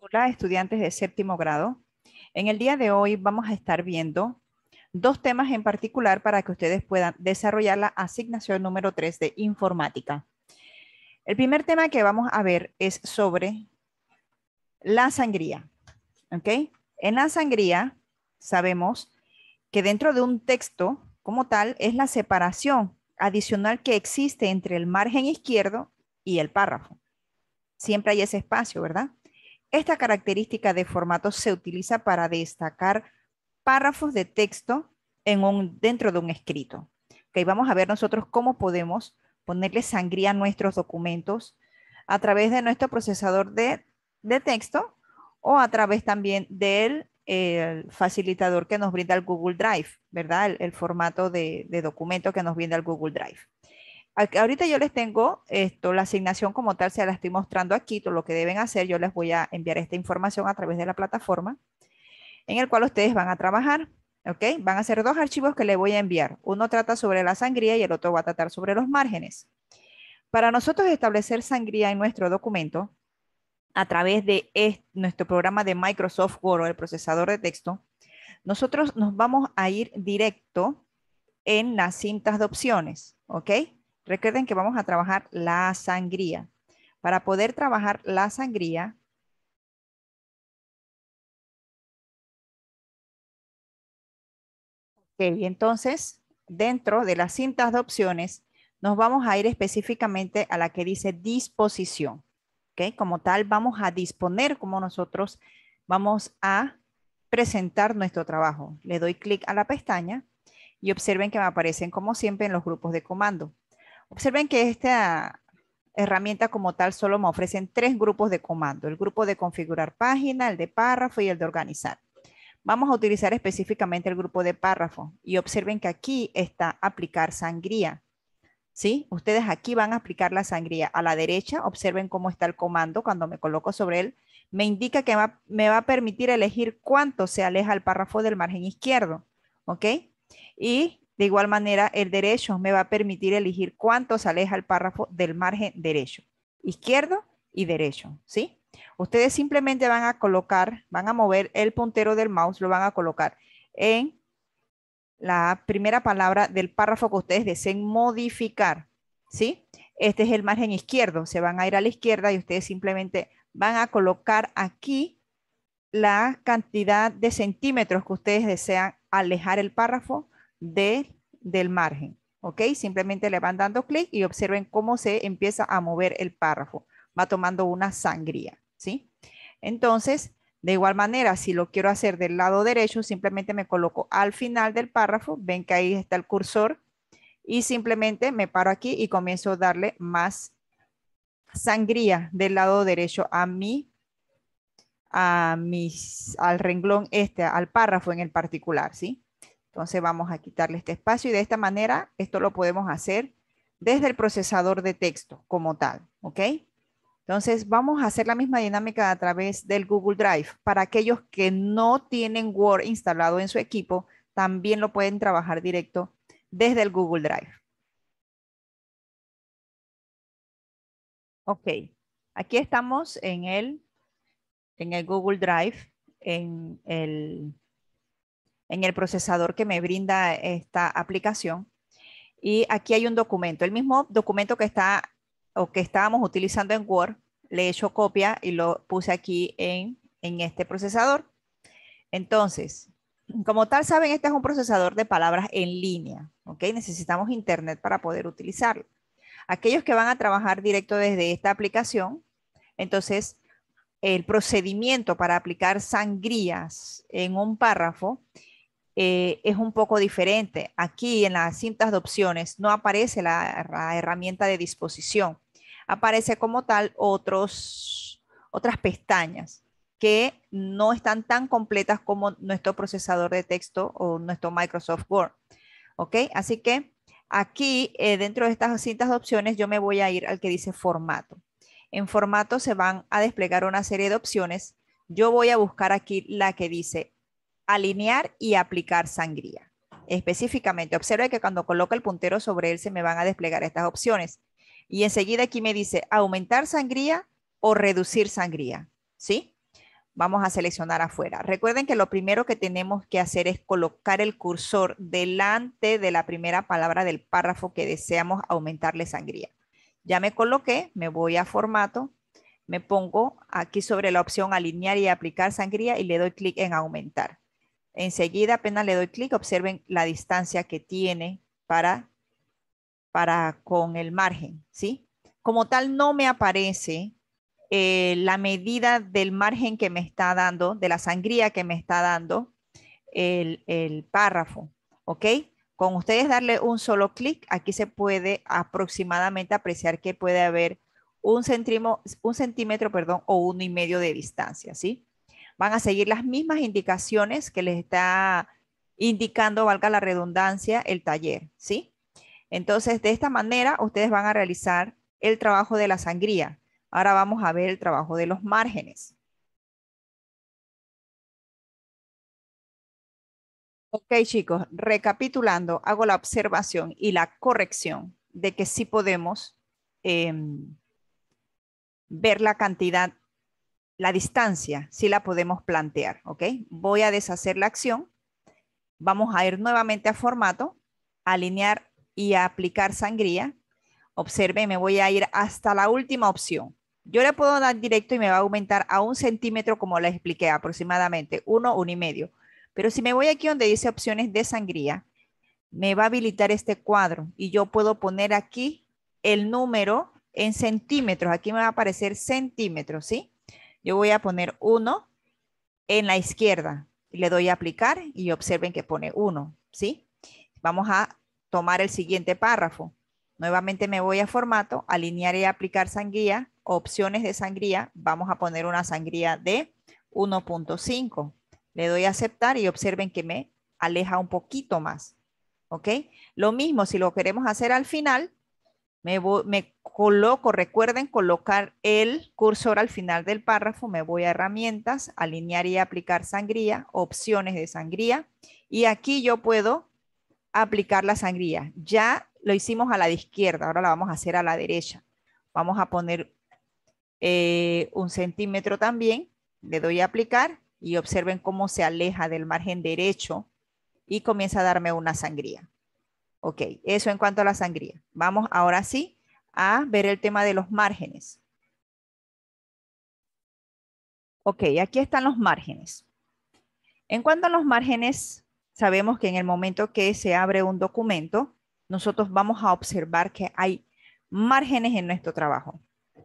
Hola, estudiantes de séptimo grado. En el día de hoy vamos a estar viendo dos temas en particular para que ustedes puedan desarrollar la asignación número 3 de informática. El primer tema que vamos a ver es sobre la sangría. En la sangría sabemos que dentro de un texto como tal es la separación adicional que existe entre el margen izquierdo y el párrafo. Siempre hay ese espacio, ¿verdad? Esta característica de formato se utiliza para destacar párrafos de texto dentro de un escrito. vamos a ver nosotros cómo podemos ponerle sangría a nuestros documentos a través de nuestro procesador de, texto o a través también del facilitador que nos brinda el Google Drive, ¿verdad? El, formato de documento que nos brinda el Google Drive. Ahorita yo les tengo la asignación como tal, se la estoy mostrando aquí, todo lo que deben hacer, yo les voy a enviar esta información a través de la plataforma, en el cual ustedes van a trabajar, ¿ok? Van a ser dos archivos que les voy a enviar. Uno trata sobre la sangría y el otro va a tratar sobre los márgenes. Para nosotros establecer sangría en nuestro documento, a través de nuestro programa de Microsoft Word, o el procesador de texto, nosotros nos vamos a ir directo en las cintas de opciones, ¿ok? Recuerden que vamos a trabajar la sangría. Para poder trabajar la sangría, Y entonces, dentro de las cintas de opciones, nos vamos a ir específicamente a la que dice disposición. ok. como tal, vamos a disponer como nosotros vamos a presentar nuestro trabajo. Le doy clic a la pestaña y observen que me aparecen como siempre en los grupos de comando. Observen que esta herramienta como tal solo me ofrecen tres grupos de comando. El grupo de configurar página, el de párrafo y el de organizar. Vamos a utilizar específicamente el grupo de párrafo y observen que aquí está aplicar sangría. ¿Sí? Ustedes aquí van a aplicar la sangría. A la derecha, observen cómo está el comando cuando me coloco sobre él. Me indica que me va a permitir elegir cuánto se aleja el párrafo del margen izquierdo. ¿Ok? Y de igual manera, el derecho me va a permitir elegir cuánto se aleja el párrafo del margen derecho, izquierdo y derecho, ¿sí? Ustedes simplemente van a colocar, van a mover el puntero del mouse, lo van a colocar en la primera palabra del párrafo que ustedes deseen modificar, ¿sí? Este es el margen izquierdo, se van a ir a la izquierda y ustedes simplemente van a colocar aquí la cantidad de centímetros que ustedes desean alejar el párrafo del margen. ¿Ok? Simplemente le van dando clic y observen cómo se empieza a mover el párrafo. Va tomando una sangría, ¿sí? Entonces, de igual manera, si lo quiero hacer del lado derecho, simplemente me coloco al final del párrafo. Ven que ahí está el cursor. Y simplemente me paro aquí y comienzo a darle más sangría del lado derecho a mí, a mis, al renglón este, al párrafo en el particular, ¿sí? Entonces vamos a quitarle este espacio y de esta manera esto lo podemos hacer desde el procesador de texto como tal, ¿ok? Entonces vamos a hacer la misma dinámica a través del Google Drive. Para aquellos que no tienen Word instalado en su equipo, también lo pueden trabajar directo desde el Google Drive. Ok, aquí estamos en el, en el Google Drive, en el en el procesador que me brinda esta aplicación. Y aquí hay un documento, el mismo documento que está o que estábamos utilizando en Word, le he hecho copia y lo puse aquí en, este procesador. Entonces, como tal saben, este es un procesador de palabras en línea, ¿ok? Necesitamos internet para poder utilizarlo. Aquellos que van a trabajar directo desde esta aplicación, entonces el procedimiento para aplicar sangrías en un párrafo eh, es un poco diferente. Aquí en las cintas de opciones no aparece la, herramienta de disposición, aparece como tal otros, otras pestañas que no están tan completas como nuestro procesador de texto o nuestro Microsoft Word. Así que aquí eh, dentro de estas cintas de opciones yo me voy a ir al que dice formato. En formato se van a desplegar una serie de opciones. Yo voy a buscar aquí la que dice alinear y aplicar sangría. Específicamente, observe que cuando coloco el puntero sobre él se me van a desplegar estas opciones. Y enseguida aquí me dice aumentar sangría o reducir sangría, ¿sí? Vamos a seleccionar afuera. Recuerden que lo primero que tenemos que hacer es colocar el cursor delante de la primera palabra del párrafo que deseamos aumentarle sangría. Ya me coloqué, me voy a formato, me pongo aquí sobre la opción alinear y aplicar sangría y le doy clic en aumentar. Enseguida, apenas le doy clic, observen la distancia que tiene para, para con el margen, ¿sí? Como tal, no me aparece eh, la medida del margen que me está dando, de la sangría que me está dando el, párrafo, ¿ok? Con ustedes darle un solo clic, aquí se puede aproximadamente apreciar que puede haber un, un centímetro perdón, o uno y medio de distancia, ¿sí? van a seguir las mismas indicaciones que les está indicando, valga la redundancia, el taller, ¿sí? Entonces, de esta manera, ustedes van a realizar el trabajo de la sangría. Ahora vamos a ver el trabajo de los márgenes. Ok, chicos, recapitulando, hago la observación y la corrección de que sí podemos em, ver la cantidad la distancia sí la podemos plantear, ¿ok? Voy a deshacer la acción, vamos a ir nuevamente a formato, alinear y aplicar sangría. Observe, me voy a ir hasta la última opción. Yo le puedo dar directo y me va a aumentar a un centímetro, como les expliqué, aproximadamente uno, uno y medio. Pero si me voy aquí donde dice opciones de sangría, me va a habilitar este cuadro y yo puedo poner aquí el número en centímetros. Aquí me va a aparecer centímetros, ¿sí? Yo voy a poner 1 en la izquierda. Le doy a aplicar y observen que pone 1, ¿sí? Vamos a tomar el siguiente párrafo. Nuevamente me voy a formato, alinear y aplicar sangría, opciones de sangría. Vamos a poner una sangría de 1.5. Le doy a aceptar y observen que me aleja un poquito más. ¿Ok? Lo mismo si lo queremos hacer al final, me, coloco, recuerden colocar el cursor al final del párrafo, me voy a herramientas, alinear y aplicar sangría, opciones de sangría, y aquí yo puedo aplicar la sangría. Ya lo hicimos a la de izquierda, ahora la vamos a hacer a la derecha. Vamos a poner eh, un centímetro también, le doy a aplicar y observen cómo se aleja del margen derecho y comienza a darme una sangría. Ok, eso en cuanto a la sangría. Vamos ahora sí a ver el tema de los márgenes. Ok, aquí están los márgenes. En cuanto a los márgenes, sabemos que en el momento que se abre un documento, nosotros vamos a observar que hay márgenes en nuestro trabajo.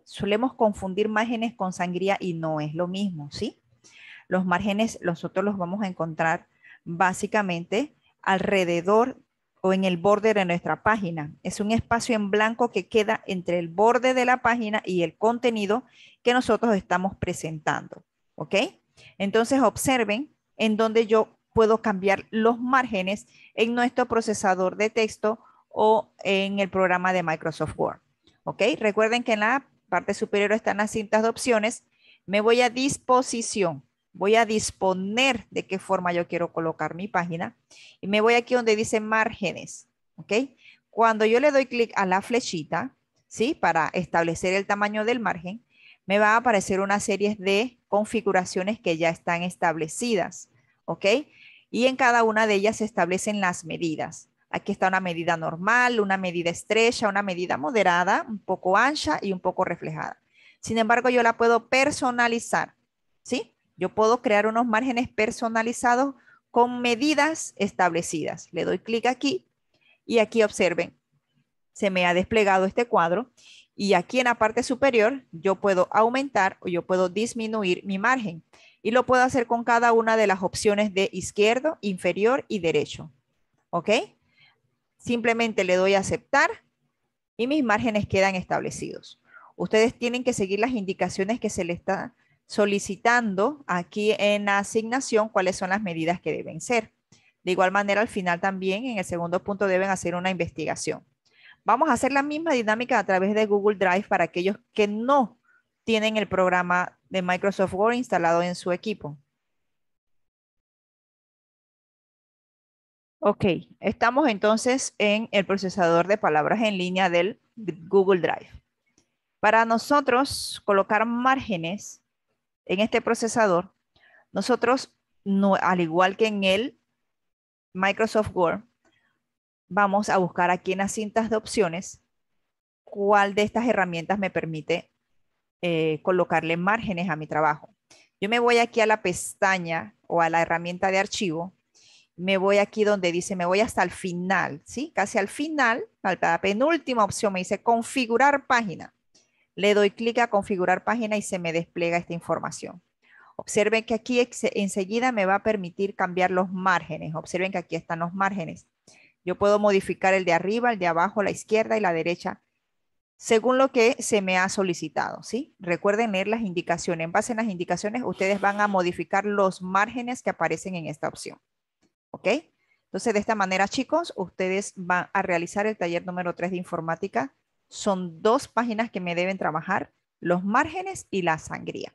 Solemos confundir márgenes con sangría y no es lo mismo, ¿sí? Los márgenes nosotros los vamos a encontrar básicamente alrededor o en el borde de nuestra página. Es un espacio en blanco que queda entre el borde de la página y el contenido que nosotros estamos presentando. ¿Ok? Entonces observen en donde yo puedo cambiar los márgenes en nuestro procesador de texto o en el programa de Microsoft Word. ¿Ok? Recuerden que en la parte superior están las cintas de opciones. Me voy a disposición voy a disponer de qué forma yo quiero colocar mi página y me voy aquí donde dice márgenes, ¿ok? Cuando yo le doy clic a la flechita, ¿sí? Para establecer el tamaño del margen, me va a aparecer una serie de configuraciones que ya están establecidas, ¿ok? Y en cada una de ellas se establecen las medidas. Aquí está una medida normal, una medida estrecha, una medida moderada, un poco ancha y un poco reflejada. Sin embargo, yo la puedo personalizar, ¿sí? Yo puedo crear unos márgenes personalizados con medidas establecidas. Le doy clic aquí y aquí observen, se me ha desplegado este cuadro y aquí en la parte superior yo puedo aumentar o yo puedo disminuir mi margen y lo puedo hacer con cada una de las opciones de izquierdo, inferior y derecho. ¿Ok? Simplemente le doy a aceptar y mis márgenes quedan establecidos. Ustedes tienen que seguir las indicaciones que se les está solicitando aquí en la asignación cuáles son las medidas que deben ser. De igual manera, al final también, en el segundo punto, deben hacer una investigación. Vamos a hacer la misma dinámica a través de Google Drive para aquellos que no tienen el programa de Microsoft Word instalado en su equipo. Ok, estamos entonces en el procesador de palabras en línea del Google Drive. Para nosotros colocar márgenes, en este procesador, nosotros, no, al igual que en el Microsoft Word, vamos a buscar aquí en las cintas de opciones cuál de estas herramientas me permite eh, colocarle márgenes a mi trabajo. Yo me voy aquí a la pestaña o a la herramienta de archivo, me voy aquí donde dice, me voy hasta el final, ¿sí? Casi al final, la penúltima opción me dice configurar página. Le doy clic a configurar página y se me despliega esta información. Observen que aquí enseguida me va a permitir cambiar los márgenes. Observen que aquí están los márgenes. Yo puedo modificar el de arriba, el de abajo, la izquierda y la derecha, según lo que se me ha solicitado. ¿sí? Recuerden leer las indicaciones. En base en las indicaciones, ustedes van a modificar los márgenes que aparecen en esta opción. ¿Ok? Entonces, de esta manera, chicos, ustedes van a realizar el taller número 3 de informática son dos páginas que me deben trabajar, los márgenes y la sangría.